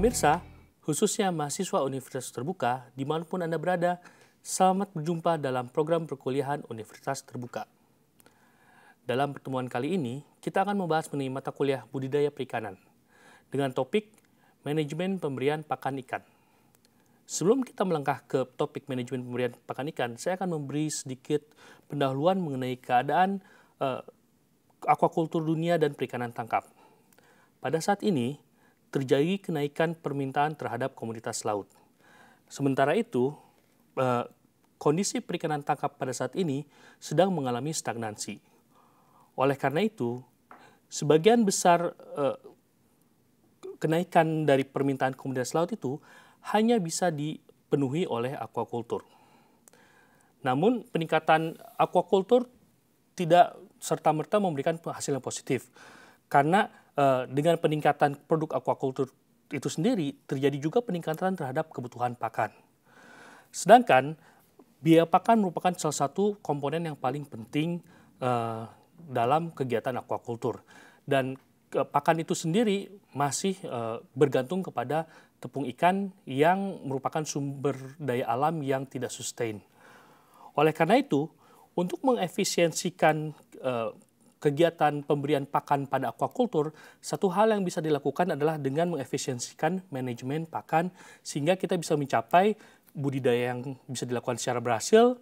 Pemirsa, khususnya mahasiswa Universitas Terbuka, dimanapun Anda berada, selamat berjumpa dalam program perkuliahan Universitas Terbuka. Dalam pertemuan kali ini, kita akan membahas mengenai mata kuliah budidaya perikanan dengan topik manajemen pemberian pakan ikan. Sebelum kita melangkah ke topik manajemen pemberian pakan ikan, saya akan memberi sedikit pendahuluan mengenai keadaan eh, aquakultur dunia dan perikanan tangkap. Pada saat ini, terjadi kenaikan permintaan terhadap komunitas laut. Sementara itu, eh, kondisi perikanan tangkap pada saat ini sedang mengalami stagnansi. Oleh karena itu, sebagian besar eh, kenaikan dari permintaan komunitas laut itu hanya bisa dipenuhi oleh aquaculture. Namun peningkatan aquaculture tidak serta-merta memberikan hasil yang positif karena Eh, dengan peningkatan produk aquaculture itu sendiri terjadi juga peningkatan terhadap kebutuhan pakan. Sedangkan biaya pakan merupakan salah satu komponen yang paling penting uh, dalam kegiatan aquaculture dan uh, pakan itu sendiri masih uh, bergantung kepada tepung ikan yang merupakan sumber daya alam yang tidak sustain. Oleh karena itu, untuk mengefisiensikan uh, kegiatan pemberian pakan pada aquakultur, satu hal yang bisa dilakukan adalah dengan mengefisiensikan manajemen pakan sehingga kita bisa mencapai budidaya yang bisa dilakukan secara berhasil,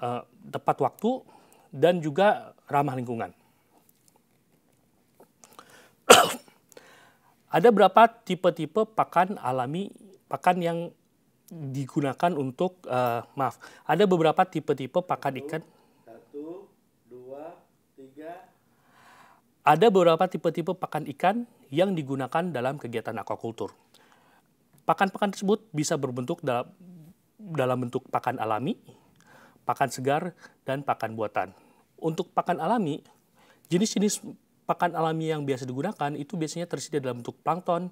eh, tepat waktu, dan juga ramah lingkungan. Ada berapa tipe-tipe pakan alami, pakan yang digunakan untuk, uh, maaf, ada beberapa tipe-tipe pakan ikan Ada beberapa tipe-tipe pakan ikan yang digunakan dalam kegiatan aquaculture. Pakan-pakan tersebut bisa berbentuk dalam, dalam bentuk pakan alami, pakan segar, dan pakan buatan. Untuk pakan alami, jenis-jenis pakan alami yang biasa digunakan itu biasanya tersedia dalam bentuk plankton,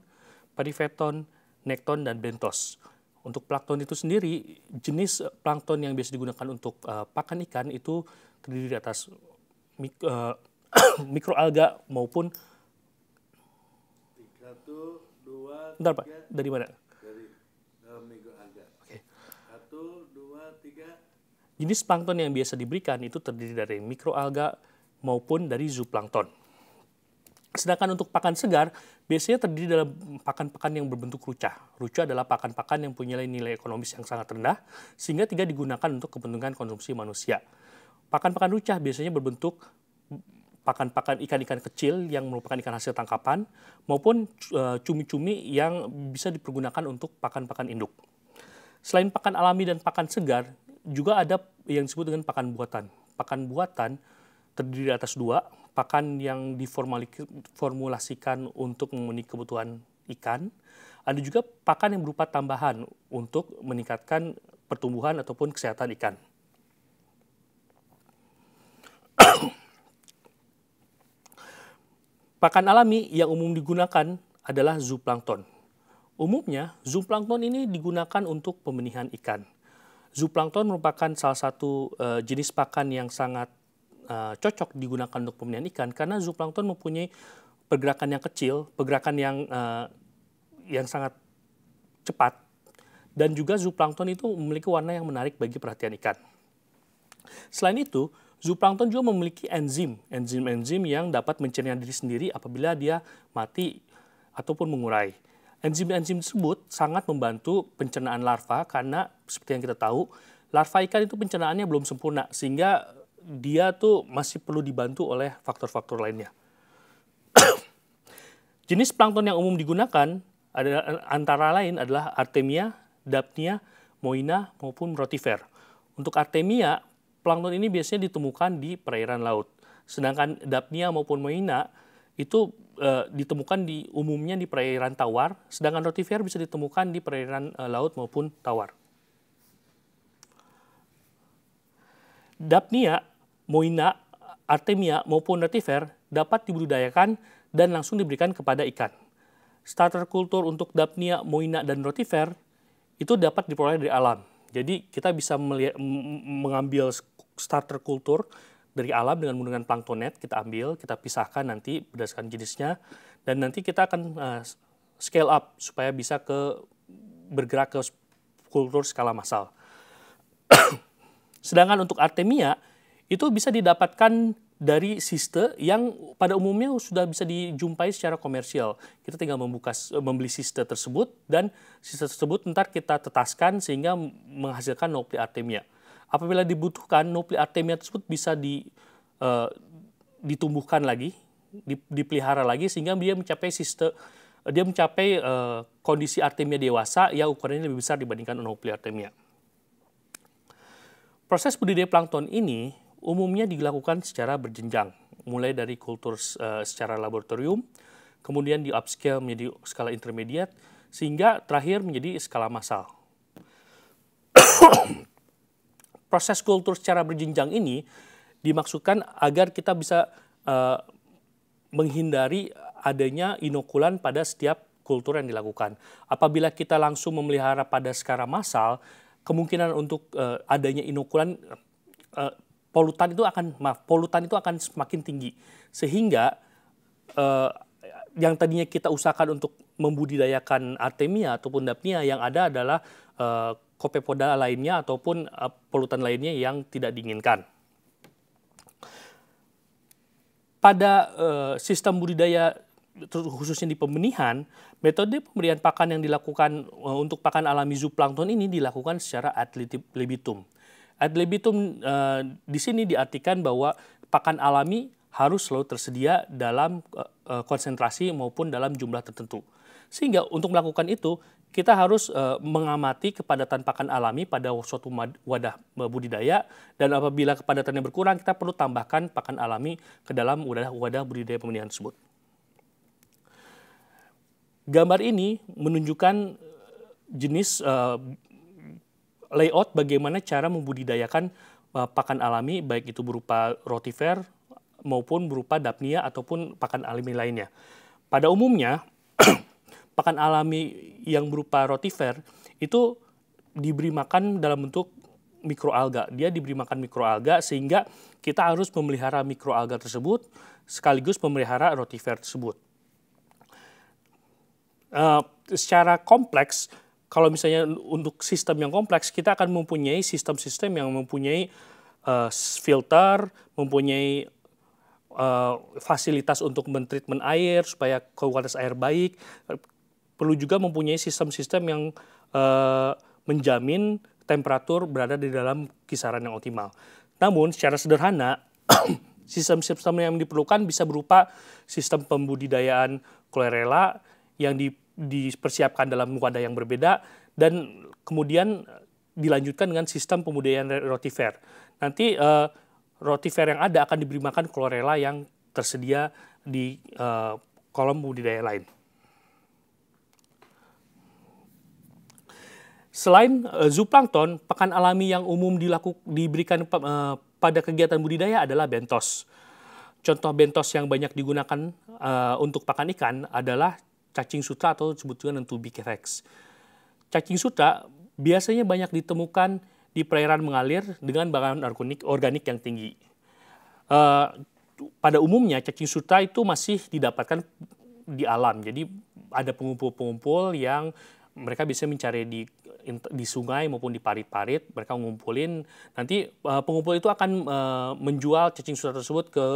perifeton, nekton, dan bentos. Untuk plankton itu sendiri, jenis plankton yang biasa digunakan untuk uh, pakan ikan itu terdiri atas uh, mikroalga maupun satu dua Bentar, Pak. Dari mana? Dari dalam eh, mikroalga. Oke. Okay. Satu, dua, tiga. Jenis plankton yang biasa diberikan itu terdiri dari mikroalga maupun dari zooplankton. Sedangkan untuk pakan segar, biasanya terdiri dalam pakan-pakan yang berbentuk ruca. Ruca adalah pakan-pakan yang punya nilai ekonomis yang sangat rendah, sehingga tidak digunakan untuk kepentingan konsumsi manusia. Pakan-pakan rucah biasanya berbentuk pakan-pakan ikan-ikan kecil yang merupakan ikan hasil tangkapan maupun eh, cumi-cumi yang bisa dipergunakan untuk pakan-pakan induk. Selain pakan alami dan pakan segar, juga ada yang disebut dengan pakan buatan. Pakan buatan terdiri atas dua, pakan yang diformulasikan untuk memenuhi kebutuhan ikan, ada juga pakan yang berupa tambahan untuk meningkatkan pertumbuhan ataupun kesehatan ikan. Pakan alami yang umum digunakan adalah zooplankton. Umumnya, zooplankton ini digunakan untuk pembenihan ikan. Zooplankton merupakan salah satu uh, jenis pakan yang sangat uh, cocok digunakan untuk pembenihan ikan karena zooplankton mempunyai pergerakan yang kecil, pergerakan yang uh, yang sangat cepat dan juga zooplankton itu memiliki warna yang menarik bagi perhatian ikan. Selain itu, Zooplankton juga memiliki enzim, enzim-enzim yang dapat mencerna diri sendiri apabila dia mati ataupun mengurai. Enzim-enzim tersebut sangat membantu pencernaan larva karena seperti yang kita tahu, larva ikan itu pencernaannya belum sempurna sehingga dia tuh masih perlu dibantu oleh faktor-faktor lainnya. Jenis plankton yang umum digunakan ada antara lain adalah Artemia, Daphnia, Moina maupun Rotifer. Untuk Artemia, Plankton ini biasanya ditemukan di perairan laut. Sedangkan Dapnia maupun Moina itu e, ditemukan di umumnya di perairan tawar, sedangkan rotifer bisa ditemukan di perairan e, laut maupun tawar. Dapnia, Moina, Artemia maupun rotifer dapat dibudidayakan dan langsung diberikan kepada ikan. Starter kultur untuk Dapnia, Moina, dan rotifer itu dapat diperoleh dari alam. Jadi kita bisa mengambil starter kultur dari alam dengan menggunakan planktonet kita ambil, kita pisahkan nanti berdasarkan jenisnya dan nanti kita akan uh, scale up supaya bisa ke bergerak ke kultur skala massal. Sedangkan untuk artemia itu bisa didapatkan dari siste yang pada umumnya sudah bisa dijumpai secara komersial. Kita tinggal membuka membeli siste tersebut dan siste tersebut ntar kita tetaskan sehingga menghasilkan nopri artemia. Apabila dibutuhkan, nuklir artemia tersebut bisa di, uh, ditumbuhkan lagi, dipelihara lagi sehingga dia mencapai sistem dia mencapai uh, kondisi artemia dewasa yang ukurannya lebih besar dibandingkan nuklir artemia. Proses budidaya plankton ini umumnya dilakukan secara berjenjang, mulai dari kultur uh, secara laboratorium, kemudian di upscale menjadi skala intermediate, sehingga terakhir menjadi skala massal proses kultur secara berjenjang ini dimaksudkan agar kita bisa uh, menghindari adanya inokulan pada setiap kultur yang dilakukan. Apabila kita langsung memelihara pada skala massal, kemungkinan untuk uh, adanya inokulan uh, polutan itu akan maaf, polutan itu akan semakin tinggi. Sehingga uh, yang tadinya kita usahakan untuk membudidayakan artemia ataupun dapnia yang ada adalah uh, kopepoda lainnya ataupun uh, polutan lainnya yang tidak diinginkan. Pada uh, sistem budidaya khususnya di pembenihan, metode pemberian pakan yang dilakukan uh, untuk pakan alami zooplankton ini dilakukan secara ad libitum. Ad libitum uh, di sini diartikan bahwa pakan alami harus selalu tersedia dalam uh, konsentrasi maupun dalam jumlah tertentu. Sehingga untuk melakukan itu kita harus uh, mengamati kepadatan pakan alami pada suatu wadah eh, budidaya dan apabila kepadatannya berkurang kita perlu tambahkan pakan alami ke dalam wadah-wadah budidaya pemilihan tersebut. Gambar ini menunjukkan eh, jenis uh, layout bagaimana cara membudidayakan uh, pakan alami baik itu berupa rotifer maupun berupa dapnia ataupun pakan alami lainnya. Pada umumnya pakan alami yang berupa rotifer itu diberi makan dalam bentuk mikroalga. Dia diberi makan mikroalga sehingga kita harus memelihara mikroalga tersebut sekaligus memelihara rotifer tersebut. Uh, secara kompleks, kalau misalnya untuk sistem yang kompleks, kita akan mempunyai sistem-sistem yang mempunyai uh, filter, mempunyai uh, fasilitas untuk mentreatment air supaya kualitas air baik, perlu juga mempunyai sistem-sistem yang uh, menjamin temperatur berada di dalam kisaran yang optimal. Namun secara sederhana sistem-sistem yang diperlukan bisa berupa sistem pembudidayaan klorela yang di, dipersiapkan dalam wadah yang berbeda dan kemudian dilanjutkan dengan sistem pembudidayaan rotifer. Nanti uh, eh, rotifer yang ada akan diberi makan klorela yang tersedia di uh, kolom budidaya lain. Selain uh, zooplankton, pakan alami yang umum dilaku, diberikan uh, pada kegiatan budidaya adalah bentos. Contoh bentos yang banyak digunakan uh, untuk pakan ikan adalah cacing sutra atau disebut juga dengan Cacing sutra biasanya banyak ditemukan di perairan mengalir dengan bahan organik, organik yang tinggi. Uh, pada umumnya cacing sutra itu masih didapatkan di alam. Jadi ada pengumpul-pengumpul yang mereka bisa mencari di di sungai maupun di parit-parit mereka ngumpulin nanti uh, pengumpul itu akan uh, menjual cacing sutra tersebut ke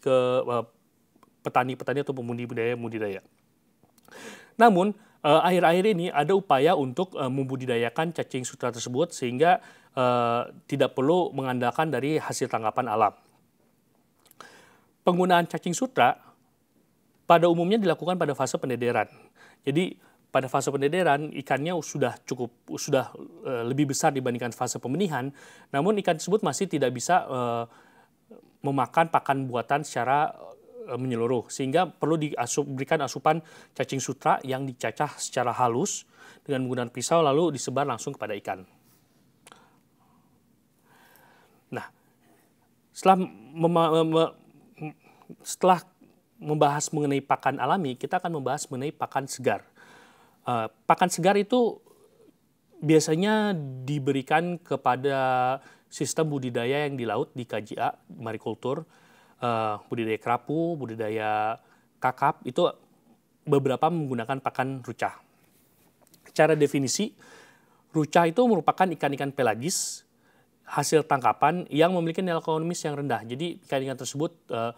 ke eh, petani-petani uh, atau pemudi budaya budidaya. Namun akhir-akhir uh, ini ada upaya untuk uh, membudidayakan cacing sutra tersebut sehingga uh, tidak perlu mengandalkan dari hasil tangkapan alam. Penggunaan cacing sutra pada umumnya dilakukan pada fase pendederan. Jadi pada fase pendederan ikannya sudah cukup sudah eh, lebih besar dibandingkan fase pembenihan, namun ikan tersebut masih tidak bisa eh, memakan pakan buatan secara eh, menyeluruh sehingga perlu diberikan asupan cacing sutra yang dicacah secara halus dengan menggunakan pisau lalu disebar langsung kepada ikan. Nah, setelah setelah membahas mengenai pakan alami, kita akan membahas mengenai pakan segar. Eh, pakan segar itu biasanya diberikan kepada sistem budidaya yang di laut di KJA, marikultur, uh, budidaya kerapu, budidaya kakap, itu beberapa menggunakan pakan rucah. Cara definisi, rucah itu merupakan ikan-ikan pelagis hasil tangkapan yang memiliki nilai ekonomis yang rendah. Jadi ikan-ikan tersebut uh,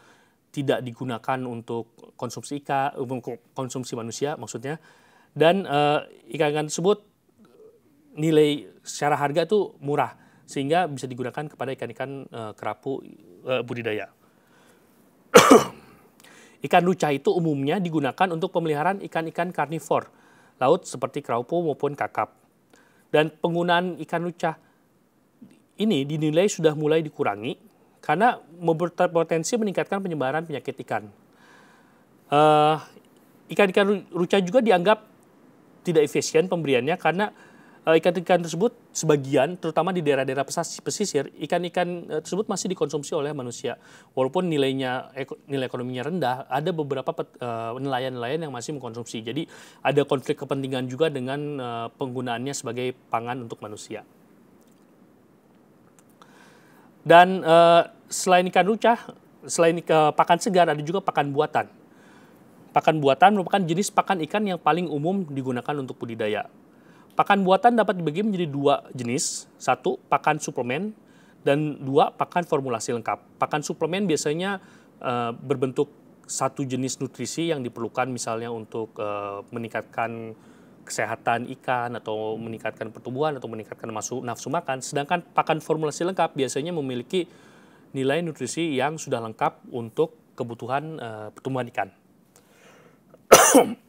tidak digunakan untuk konsumsi ikan, konsumsi manusia maksudnya, dan uh, ikan-ikan tersebut nilai secara harga itu murah sehingga bisa digunakan kepada ikan-ikan uh, kerapu uh, budidaya. ikan lucah itu umumnya digunakan untuk pemeliharaan ikan-ikan karnivor laut seperti kerapu maupun kakap. Dan penggunaan ikan lucah ini dinilai sudah mulai dikurangi karena berpotensi meningkatkan penyebaran penyakit ikan. Uh, ikan-ikan rucah juga dianggap tidak efisien pemberiannya karena eh, ikan-ikan tersebut sebagian terutama di daerah-daerah pesisir ikan-ikan eh, tersebut masih dikonsumsi oleh manusia walaupun nilainya nilai ekonominya rendah ada beberapa eh, nelayan-nelayan yang masih mengkonsumsi jadi ada konflik kepentingan juga dengan penggunaannya sebagai pangan untuk manusia dan selain ikan rucah selain pakan segar ada juga pakan buatan Pakan buatan merupakan jenis pakan ikan yang paling umum digunakan untuk budidaya. Pakan buatan dapat dibagi menjadi dua jenis, satu pakan suplemen dan dua pakan formulasi lengkap. Pakan suplemen biasanya uh, berbentuk satu jenis nutrisi yang diperlukan misalnya untuk uh, meningkatkan kesehatan ikan atau meningkatkan pertumbuhan atau meningkatkan masuk nafsu makan. Sedangkan pakan formulasi lengkap biasanya memiliki nilai nutrisi yang sudah lengkap untuk kebutuhan uh, pertumbuhan ikan.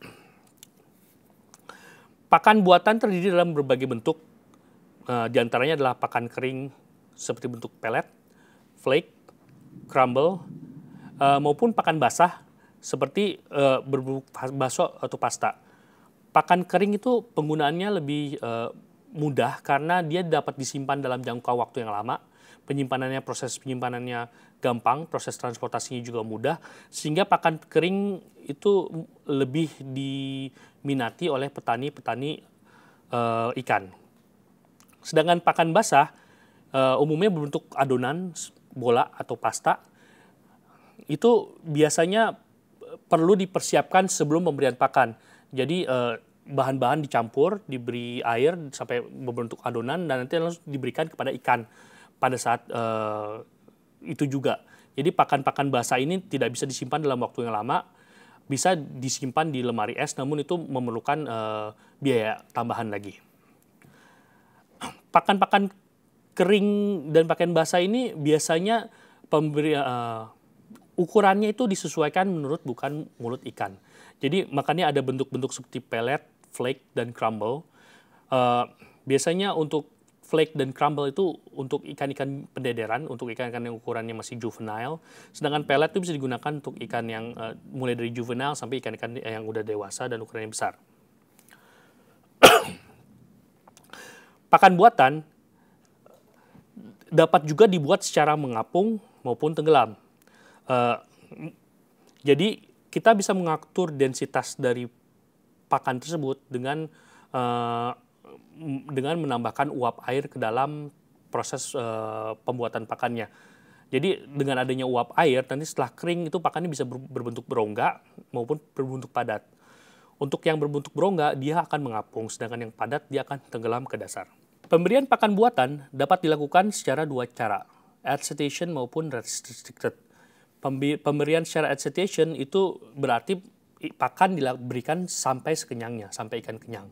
pakan buatan terdiri dalam berbagai bentuk, eh, Di antaranya adalah pakan kering seperti bentuk pelet, flake, crumble, eh, maupun pakan basah seperti eh, berbentuk baso atau pasta. Pakan kering itu penggunaannya lebih mudah karena dia dapat disimpan dalam jangka waktu yang lama penyimpanannya proses penyimpanannya gampang, proses transportasinya juga mudah, sehingga pakan kering itu lebih diminati oleh petani-petani e, ikan. Sedangkan pakan basah e, umumnya berbentuk adonan bola atau pasta itu biasanya perlu dipersiapkan sebelum pemberian pakan. Jadi e, bahan-bahan dicampur, diberi air sampai berbentuk adonan dan nanti langsung diberikan kepada ikan pada saat uh, itu juga. Jadi pakan-pakan basah ini tidak bisa disimpan dalam waktu yang lama, bisa disimpan di lemari es, namun itu memerlukan uh, biaya tambahan lagi. Pakan-pakan kering dan pakan basah ini biasanya pemberi, uh, ukurannya itu disesuaikan menurut bukan mulut ikan. Jadi makanya ada bentuk-bentuk seperti pellet, flake, dan crumble. Uh, biasanya untuk flake dan crumble itu untuk ikan-ikan pendederan, untuk ikan-ikan yang ukurannya masih juvenile. Sedangkan pellet itu bisa digunakan untuk ikan yang uh, mulai dari juvenile sampai ikan-ikan yang udah dewasa dan ukurannya besar. Pakan buatan dapat juga dibuat secara mengapung maupun tenggelam. Uh, jadi kita bisa mengatur densitas dari pakan tersebut dengan uh, dengan menambahkan uap air ke dalam proses uh, pembuatan pakannya. Jadi dengan adanya uap air, nanti setelah kering itu pakannya bisa berbentuk berongga maupun berbentuk padat. Untuk yang berbentuk berongga, dia akan mengapung, sedangkan yang padat dia akan tenggelam ke dasar. Pemberian pakan buatan dapat dilakukan secara dua cara, agitation maupun restricted. Pemberian secara agitation itu berarti pakan diberikan sampai sekenyangnya, sampai ikan kenyang.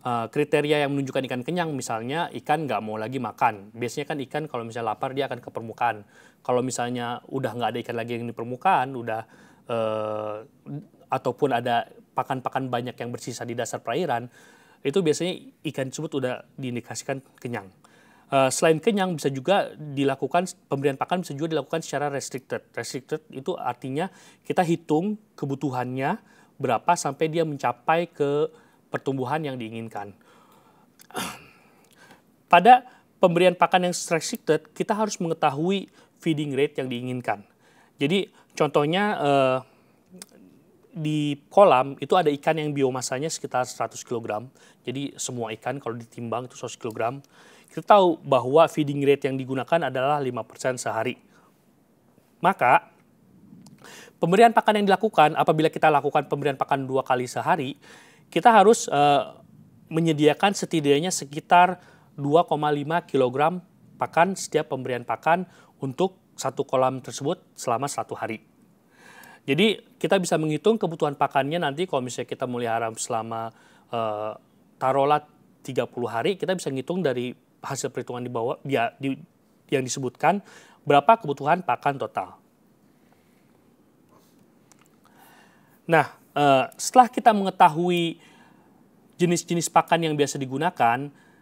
Eh, kriteria yang menunjukkan ikan kenyang misalnya ikan nggak mau lagi makan biasanya kan ikan kalau misalnya lapar dia akan ke permukaan kalau misalnya udah nggak ada ikan lagi yang di permukaan udah uh, ataupun ada pakan-pakan banyak yang bersisa di dasar perairan itu biasanya ikan tersebut udah diindikasikan kenyang uh, selain kenyang bisa juga dilakukan pemberian pakan bisa juga dilakukan secara restricted restricted itu artinya kita hitung kebutuhannya berapa sampai dia mencapai ke pertumbuhan yang diinginkan. Pada pemberian pakan yang restricted, kita harus mengetahui feeding rate yang diinginkan. Jadi contohnya eh, di kolam itu ada ikan yang biomasanya sekitar 100 kg. Jadi semua ikan kalau ditimbang itu 100 kg. Kita tahu bahwa feeding rate yang digunakan adalah 5% sehari. Maka pemberian pakan yang dilakukan apabila kita lakukan pemberian pakan dua kali sehari, kita harus uh, menyediakan setidaknya sekitar 2,5 kg pakan setiap pemberian pakan untuk satu kolam tersebut selama satu hari. Jadi kita bisa menghitung kebutuhan pakannya nanti kalau misalnya kita melihara selama uh, tarolat 30 hari, kita bisa menghitung dari hasil perhitungan di bawah ya, di, yang disebutkan berapa kebutuhan pakan total. Nah, uh, setelah kita mengetahui jenis-jenis pakan yang biasa digunakan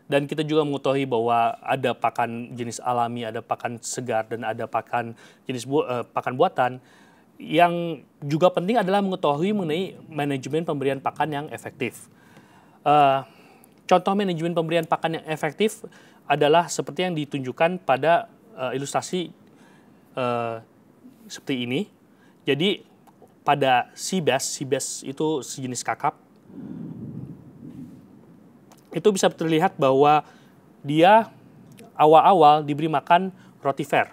dan kita juga mengetahui bahwa ada pakan jenis alami, ada pakan segar dan ada pakan jenis bu uh, eh, pakan buatan yang juga penting adalah mengetahui mengenai manajemen pemberian pakan yang efektif. Uh, contoh manajemen pemberian pakan yang efektif adalah seperti yang ditunjukkan pada uh, ilustrasi uh, seperti ini. Jadi pada sea bass, sea bass itu sejenis kakap, itu bisa terlihat bahwa dia awal-awal diberi makan rotifer.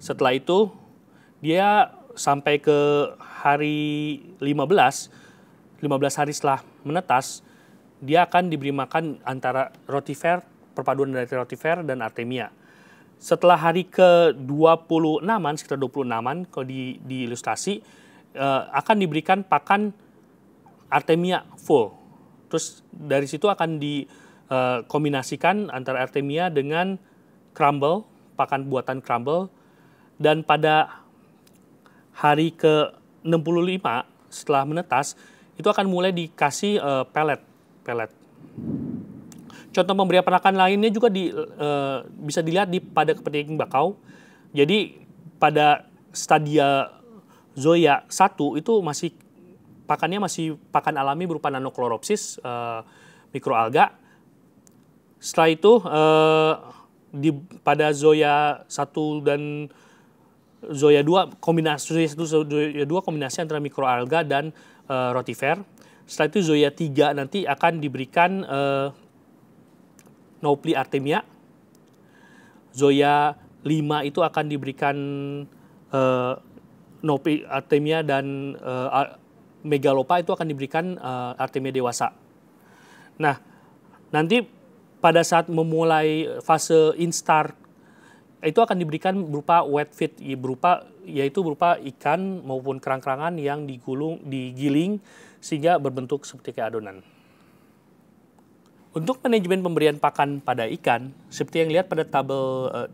Setelah itu dia sampai ke hari 15, 15 hari setelah menetas, dia akan diberi makan antara rotifer, perpaduan dari rotifer dan artemia. Setelah hari ke 26-an, sekitar 26-an kalau di, di ilustrasi, uh, akan diberikan pakan artemia full. Terus dari situ akan dikombinasikan eh, uh, antara artemia dengan crumble, pakan buatan crumble. Dan pada hari ke 65 setelah menetas, itu akan mulai dikasih uh, eh, pelet. pelet. Contoh pemberian penakan lainnya juga di, uh, bisa dilihat di pada kepentingan bakau. Jadi pada stadia zoya 1 itu masih pakannya masih pakan alami berupa nanokloropsis uh, eh, mikroalga. Setelah itu uh, di pada zoya 1 dan zoya 2 kombinasi zoya 2 kombinasi antara mikroalga dan uh, rotifer. Setelah itu zoya 3 nanti akan diberikan uh, Naupli artemia. Zoya 5 itu akan diberikan uh, Nopi Artemia dan uh, Megalopa itu akan diberikan uh, Artemia dewasa. Nah, nanti pada saat memulai fase instar itu akan diberikan berupa wet feed berupa yaitu berupa ikan maupun kerang-kerangan yang digulung digiling sehingga berbentuk seperti kayak adonan. Untuk manajemen pemberian pakan pada ikan, seperti yang lihat pada tabel uh,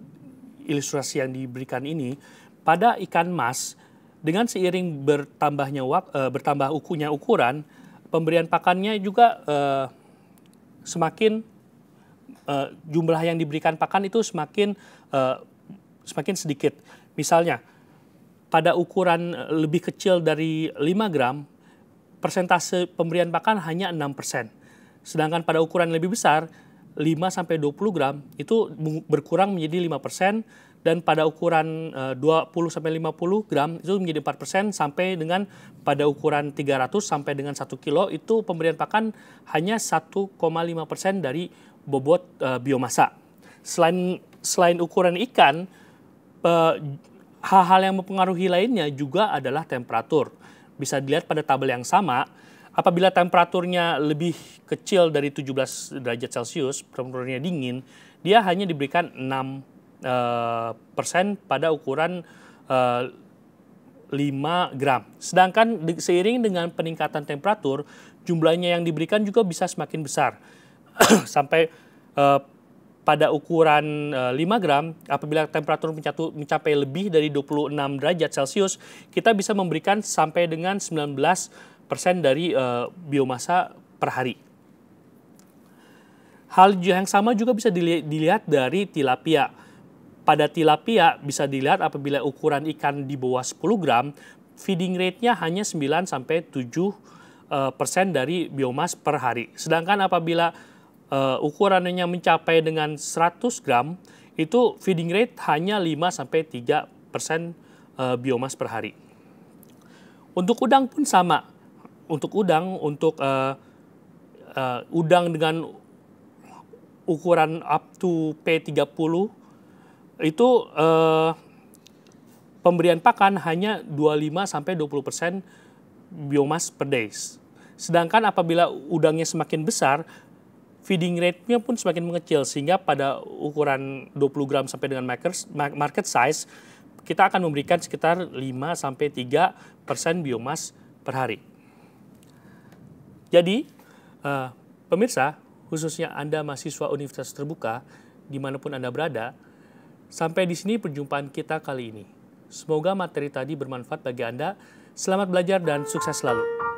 ilustrasi yang diberikan ini, pada ikan mas dengan seiring bertambahnya wak, eh, bertambah ukunya ukuran, pemberian pakannya juga e, semakin e, jumlah yang diberikan pakan itu semakin e, semakin sedikit. Misalnya pada ukuran lebih kecil dari 5 gram, persentase pemberian pakan hanya 6%. Sedangkan pada ukuran lebih besar 5 sampai 20 gram itu berkurang menjadi 5%, dan pada ukuran uh, 20 50 gram itu menjadi 4% sampai dengan pada ukuran 300 sampai dengan 1 kilo itu pemberian pakan hanya 1,5% dari bobot uh, biomasa. Selain selain ukuran ikan hal eh, hal-hal yang mempengaruhi lainnya juga adalah temperatur. Bisa dilihat pada tabel yang sama apabila temperaturnya lebih kecil dari 17 derajat Celcius, temperaturnya dingin, dia hanya diberikan 6 Eh, persen pada ukuran 5 eh, gram. Sedangkan seiring dengan peningkatan temperatur, jumlahnya yang diberikan juga bisa semakin besar. Sampai uh, pada ukuran uh, 5 gram, apabila temperatur mencapai lebih dari 26 derajat Celcius, kita bisa memberikan sampai dengan 19% dari uh, biomasa per hari. Hal yang sama juga bisa dilihat dari tilapia pada tilapia bisa dilihat apabila ukuran ikan di bawah 10 gram, feeding rate-nya hanya 9 sampai 7 eh, persen dari biomas per hari. Sedangkan apabila uh, ukurannya mencapai dengan 100 gram, itu feeding rate hanya 5 sampai 3 persen uh, eh, biomas per hari. Untuk udang pun sama. Untuk udang, untuk uh, uh, udang dengan ukuran up to P30 itu eh, pemberian pakan hanya 25 sampai 20% biomas per days. Sedangkan apabila udangnya semakin besar, feeding rate-nya pun semakin mengecil sehingga pada ukuran 20 gram sampai dengan market size kita akan memberikan sekitar 5 sampai 3 persen biomas per hari. Jadi, eh, pemirsa, khususnya Anda mahasiswa universitas terbuka, dimanapun Anda berada, Sampai di sini perjumpaan kita kali ini. Semoga materi tadi bermanfaat bagi Anda. Selamat belajar dan sukses selalu.